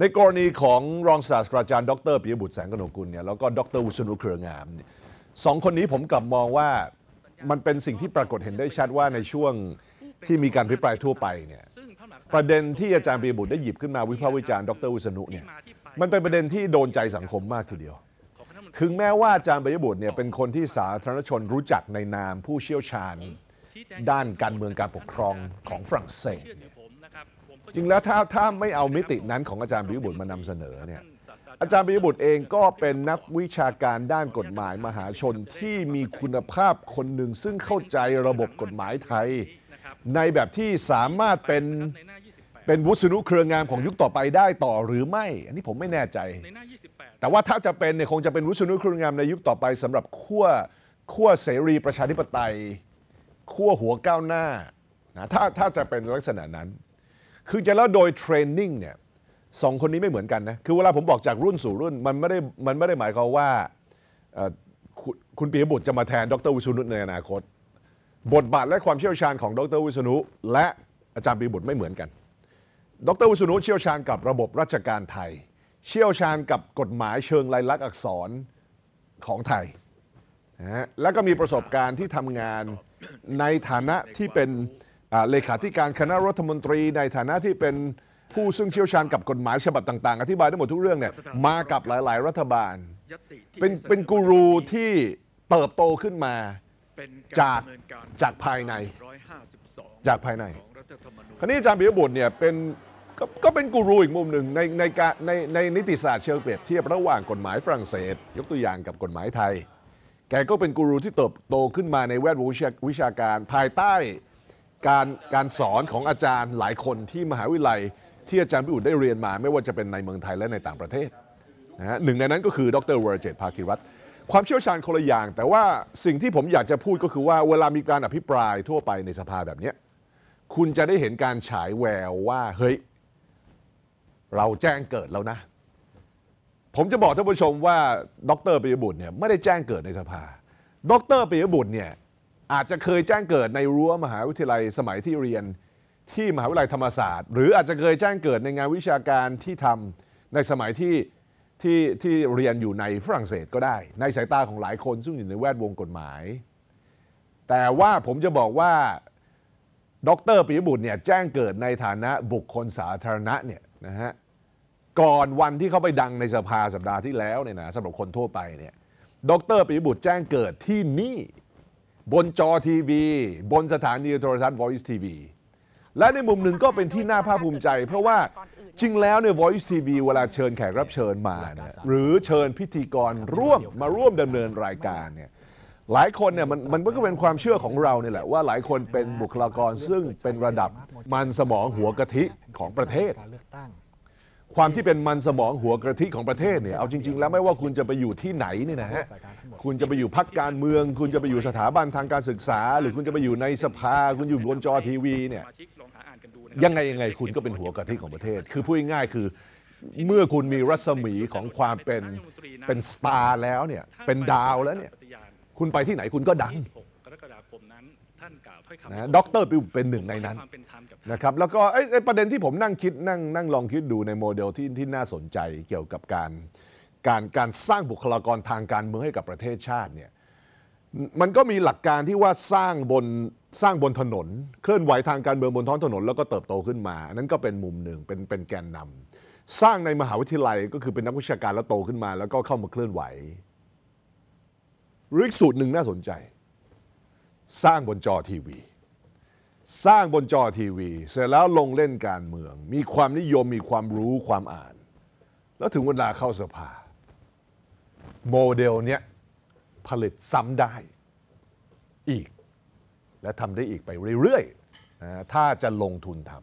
ในกรณีของรองศาสตราจารย์ดรปิยบุตรแสงกนกุลเนี่ยแล้วก็ ดรวุชนุเครืองามสองคนนี้ผมกลับมองว่ามันเป็นสิ่งที่ปรากฏเห็นได้ชัดว่าในช่วงที่มีการพิปรายทั่วไปเนี่ยประเด็นที่อาจารย์ปิยบุตรได้หยิบขึ้นมาวิพากษ์วิจารณ์ดรวุชนุเนี่ยมันเป็นประเด็นที่โดนใจสังคมมากทีเดียว ถึงแม้ว่าอาจารย์ปิยบุตรเนี่ยเป็นคนที่สาธารณชนรู้จักในนามผู้เชี่ยวชาญ ด้านการเมืองการปกครองของฝรั่งเศสเนี่ยจริงแล้วถ้าถ้าไม่เอามิตินั้นของอาจารย์ปิยบุตรมานำเสนอเนี่ยอาจารย์ปิยบุตรเองก็เป็นนักวิชาการด้านกฎหมายมหาชนที่มีคุณภาพคนหนึ่งซึ่งเข้าใจระบบกฎหมายไทยในแบบที่สามารถเป็นเป็นวุฒินุเครืองามของยุคต่อไปได้ต่อหรือไม่อันนี้ผมไม่แน่ใจ แต่ว่าถ้าจะเป็นเนี่ยคงจะเป็นวุฒินุเครืองามในยุคต่อไป สำหรับขั้วขั้วเสรีประชาธิปไตยขั้วหัวก้าวหน้านะถ้าถ้าจะเป็นลักษณะนั้นคือจะแล้วโดยเทรนนิ่งเนี่ยสองคนนี้ไม่เหมือนกันนะคือเวลาผมบอกจากรุ่นสู่รุ่นมันไม่ได้มันไม่ได้หมายความว่าคุณปียบุตรจะมาแทนดรวิศนุในอนาคต บทบาท และความเชี่ยวชาญของดรวิศนุและอาจารย์ปียบุตรไม่เหมือนกัน ดรวิศนุเชี่ยวชาญกับระบบราชการไทย เชี่ยวชาญกับกฎหมายเชิงลายลักษณ์อักษรของไทยนะแล้วก็มีประสบการณ์ที่ทำงานในฐานะที่เป็นเลขาธิการคณะรัฐมนตรีในฐานะที่เป็นผู้ซึ่งเชี่ยวชาญกับกฎหมายฉบับต่างๆ อธิบายได้หมดทุกเรื่องเนี่ยมากับหลายๆรัฐบาล เป็นเป็นกูรูที่เติบโตขึ้นมาจากจากภายในจากภายในคราวนี้อาจารย์ปิยบุตรเนี่ยเป็นกก็เป็นกูรูอีกมุมหนึ่งในในการในในนิติศาสตร์เชิงเปรียบเทียบระหว่างกฎหมายฝรั่งเศส ยกตัวอย่างกับกฎหมายไทย แกก็เป็นกูรูที่เติบโตขึ้นมาในแวดวงวิชาการภายใต้การการสอนของอาจารย์หลายคนที่มหาวิทยาลัยที่อาจารย์พิอุดได้เรียนมา ไม่ว่าจะเป็นในเมืองไทยและในต่างประเทศนะฮะหนึ่งในนั้นก็คือดรวรเจตภาคิรัตความเชี่ยวชาญคนละอย่าง แต่ว่าสิ่งที่ผมอยากจะพูดก็คือว่า เวลามีการอภิปรายทั่วไปในสภาแบบนี้ คุณจะได้เห็นการฉายแววว่า เฮ้ย เราแจ้งเกิดแล้วนะ ผมจะบอกท่านผู้ชมว่า ดรปิยบุตรเนี่ยไม่ได้แจ้งเกิดในสภา ดรปิยบุตรเนี่ยอาจจะเคยแจ้งเกิดในรั้วมหาวิทยาลัยสมัยที่เรียนที่มหาวิทยาลัยธรรมศาสตร์หรืออาจจะเคยแจ้งเกิดในงานวิชาการที่ทำในสมัยที่ที่ที่เรียนอยู่ในฝรั่งเศสก็ได้ ในสายตาของหลายคนซึ่งอยู่ในแวดวงกฎหมาย แต่ว่าผมจะบอกว่าดร ปิยบุตรเนี่ยแจ้งเกิดในฐานะบุคคลสาธารณะเนี่ยนะฮะก่อนวันที่เขาไปดังในสภาสัปดาห์ที่แล้วเนี่ยนะสำหรับคนทั่วไปเนี่ยดร ปิยบุตรแจ้งเกิดที่นี่บนจอทีวี บนสถานีโทรทัศน์ Voice TV และในมุมหนึ่งก็เป็นที่น่าภาคภูมิใจ เพราะว่าจริงแล้วเนี่ย Voice TV เวลาเชิญแขกรับเชิญมาเนี่ยหรือเชิญพิธีกรร่วมมาร่วมดำเนินรายการเนี่ยหลายคนเนี่ยมันมันก็เป็นความเชื่อของเราเนี่ยแหละว่าหลายคนเป็นบุคลากรซึ่งเป็นระดับมันสมองหัวกะทิของประเทศความที่เป็นมันสมองหัวกระทิของประเทศเนี่ยเอาจริงๆแล้วไม่ว่าคุณจะไปอยู่ที่ไหนนี่นะฮะคุณจะไปอยู่พักการเมือง คุณจะไปอยู่สถาบันทางการศึกษา หรือคุณจะไปอยู่ในสภา คุณอยู่บนจอทีวีเนี่ยยังไงยังไง คุณก็เป็นหัวกระทิของประเทศ คือพูดง่ายคือเมื่อคุณมีรัศมีของความเป็นเป็นสตาร์แล้วเนี่ยเป็นดาวแล้วเนี่ยคุณไปที่ไหนคุณก็ดังนะด็อกเตอร์ปิวเป็นหนึ่งในนั้นนะครับแล้วก็ไอ้ประเด็นที่ผมนั่งคิดนั่งนั่งลองคิดดูในโมเดลที่ที่น่าสนใจเกี่ยวกับการการการสร้างบุคลากรทางการเมืองให้กับประเทศชาติเนี่ยมันก็มีหลักการที่ว่าสร้างบนสร้างบนถนนเคลื่อนไหวทางการเมืองบนท้องถนนแล้วก็เติบโตขึ้นมาอันนั้นก็เป็นมุมหนึ่งเป็นเป็นแกนนำ สร้างในมหาวิทยาลัยก็คือเป็นนักวิชาการแล้วโตขึ้นมา แล้วก็เข้ามาเคลื่อนไหวรีกสูตรหนึ่งน่าสนใจสร้างบนจอทีวี สร้างบนจอทีวี เสร็จแล้วลงเล่นการเมือง มีความนิยม มีความรู้ ความอ่าน แล้วถึงเวลาเข้าสภา โมเดลเนี้ยผลิตซ้ำได้อีก และทำได้อีกไปเรื่อยๆ ถ้าจะลงทุนทำ